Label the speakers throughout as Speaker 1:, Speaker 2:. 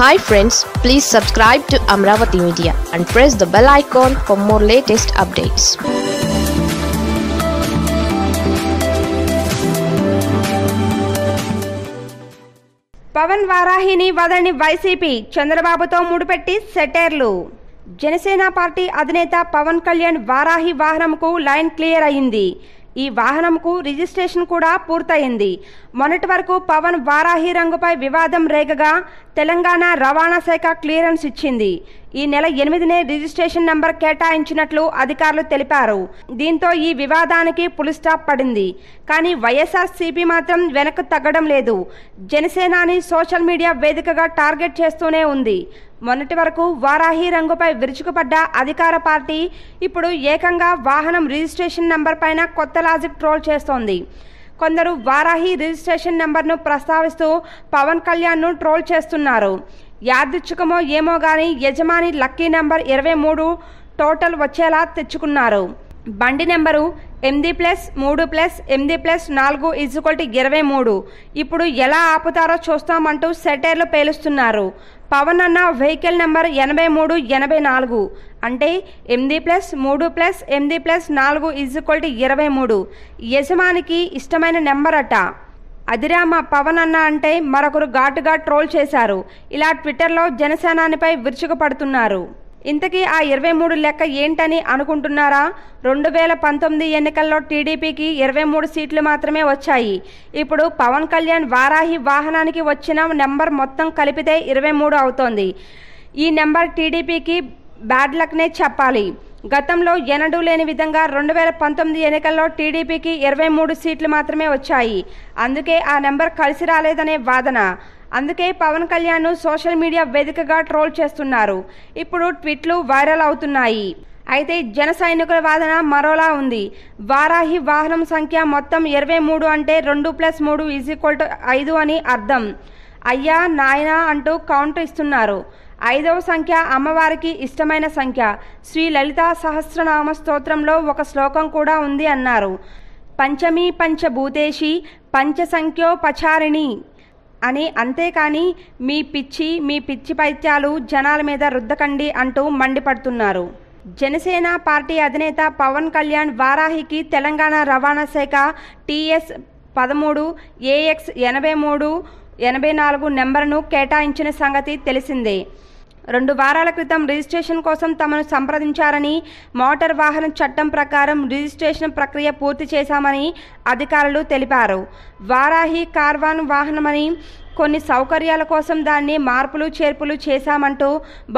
Speaker 1: hi friends please subscribe to Amaravati media and press the bell icon for more latest updates Pawan వారాహిని వదని YCP చంద్రబాబుతో ముడిపెట్టి సెటైర్లు Janasena party అధినేత పవన్ కళ్యాణ్ వారాహి వాహనంకు లైన్ క్లియర్ అయింది ఈ వాహనంకు రిజిస్ట్రేషన్ కూడా పూర్తయింది మొన్నటి వరకు పవన్ వారాహి రంగుపై వివాదం రేగగా తెలంగాణ రవాణా శాఖ క్లియరెన్స్ ఇచ్చింది ఈ నెల ఎనిమిదినే రిజిస్ట్రేషన్ నంబర్ కేటాయించినట్లు అధికారులు తెలిపారు దీంతో ఈ వివాదానికి పులిస్టాప్ పడింది కానీ వైఎస్ఆర్ సిపి మాత్రం వెనక్కు తగ్గడం లేదు జనసేనాని సోషల్ మీడియా వేదికగా టార్గెట్ చేస్తూనే ఉంది మొన్నటి వరకు వారాహి రంగుపై విరుచుకుపడ్డ అధికార పార్టీ ఇప్పుడు ఏకంగా వాహనం రిజిస్ట్రేషన్ నంబర్ పైన కొత్త లాజిక్ ట్రోల్ చేస్తోంది కొందరు వారాహి రిజిస్ట్రేషన్ నెంబర్ను ప్రస్తావిస్తూ పవన్ కళ్యాణ్ను ట్రోల్ చేస్తున్నారు యాదృచ్ఛికమో ఏమో గాని యజమాని లక్కీ నెంబర్ ఇరవై మూడు టోటల్ వచ్చేలా తెచ్చుకున్నారు బండి నెంబరు ఎనిమిది ప్లస్ మూడు ప్లస్ ఎనిమిది ప్లస్ నాలుగు ఈజ్వల్టీ ఇరవై మూడు ఇప్పుడు ఎలా ఆపుతారో చూస్తామంటూ సెటైర్లు పేలుస్తున్నారు పవన్ అన్న వెహికల్ నెంబర్ ఎనభై మూడు ఎనభై నాలుగు అంటే ఎనిమిది ప్లస్ మూడు ప్లస్ ఎనిమిది ప్లస్ నాలుగు ఈజ్వల్టీ ఇరవై మూడు యజమానికి ఇష్టమైన నెంబర్ అట అదిరామ పవన్ అన్న అంటే మరొకరు ఘాటుగా ట్రోల్ చేశారు ఇలా ట్విట్టర్లో జనసేనానిపై విరుచుకుపడుతున్నారు ఇంతకీ ఆ ఇరవై మూడు లెక్క ఏంటని అనుకుంటున్నారా రెండు వేల పంతొమ్మిది ఎన్నికల్లో టీడీపీకి ఇరవై మూడు సీట్లు మాత్రమే వచ్చాయి ఇప్పుడు పవన్ కళ్యాణ్ వారాహి వాహనానికి వచ్చిన నెంబర్ మొత్తం కలిపితే ఇరవై మూడు అవుతోంది ఈ నెంబర్ టీడీపీకి బ్యాడ్ లక్నే చెప్పాలి గతంలో ఎనడూ లేని విధంగా రెండు వేల పంతొమ్మిది ఎన్నికల్లో టీడీపీకి ఇరవై మూడు సీట్లు మాత్రమే వచ్చాయి అందుకే ఆ నెంబర్ కలిసి రాలేదనే వాదన అందుకే పవన్ కళ్యాణ్ సోషల్ మీడియా వేదికగా ట్రోల్ చేస్తున్నారు ఇప్పుడు ట్వీట్లు వైరల్ అవుతున్నాయి అయితే జన సైనికుల వాదన మరోలా ఉంది వారాహి వాహనం సంఖ్య మొత్తం ఇరవై మూడు అంటే రెండు ప్లస్ మూడు ఈజ్ ఈక్వల్ టు ఐదు అని అర్థం అయ్యా నాయన అంటూ కౌంటర్ ఇస్తున్నారు ఐదవ సంఖ్య అమ్మవారికి ఇష్టమైన సంఖ్య శ్రీ లలితా సహస్రనామ స్తోత్రంలో ఒక శ్లోకం కూడా ఉంది అన్నారు పంచమీ పంచభూతేషి పంచసంఖ్యో పచారిణి అని అంతేకాని మీ పిచ్చి మీ పిచ్చి పైత్యాలు జనాల మీద రుద్దకండి అంటూ మండిపడుతున్నారు జనసేన పార్టీ అధినేత పవన్ కళ్యాణ్ వారాహికి తెలంగాణ రవాణా శాఖ టీఎస్ పదమూడు ఏఎక్స్ ఎనభై మూడు ఎనభై నాలుగు నెంబర్ను కేటాయించిన సంగతి తెలిసిందే రెండు వారాల క్రితం రిజిస్ట్రేషన్ కోసం తమను సంప్రదించారని మోటార్ వాహన చట్టం ప్రకారం రిజిస్ట్రేషన్ ప్రక్రియ పూర్తి చేశామని అధికారులు తెలిపారు వారాహి కార్వాన్ వాహనమని కొన్ని సౌకర్యాల కోసం దాన్ని మార్పులు చేర్పులు చేశామంటూ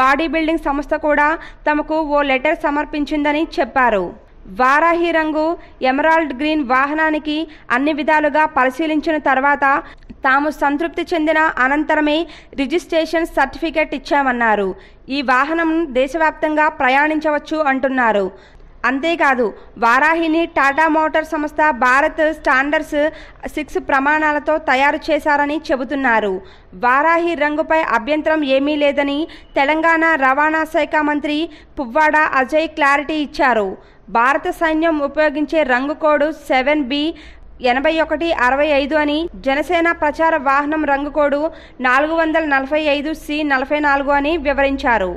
Speaker 1: బాడీ బిల్డింగ్ సంస్థ కూడా తమకు ఓ లెటర్ సమర్పించిందని చెప్పారు వారాహి రంగు ఎమరాల్డ్ గ్రీన్ వాహనానికి అన్ని విధాలుగా పరిశీలించిన తర్వాత తాము సంతృప్తి చెందిన అనంతరమే రిజిస్ట్రేషన్ సర్టిఫికేట్ ఇచ్చామన్నారు ఈ వాహనం దేశవ్యాప్తంగా ప్రయాణించవచ్చు అంటున్నారు అంతేకాదు వారాహిని టాటా మోటార్ సంస్థ భారత్ స్టాండర్డ్స్ సిక్స్ ప్రమాణాలతో తయారు చేశారని చెబుతున్నారు వారాహి రంగుపై అభ్యంతరం ఏమీ లేదని తెలంగాణ రవాణా శాఖ మంత్రి పువ్వాడ అజయ్ క్లారిటీ ఇచ్చారు భారత సైన్యం ఉపయోగించే రంగు కోడ్ సెవెన్ బి ఎనభై ఒకటి అరవై ఐదు అని జనసేన ప్రచార వాహనం రంగు కోడు నాలుగు వందల నలభై ఐదు సి నలభై నాలుగు అని వివరించారు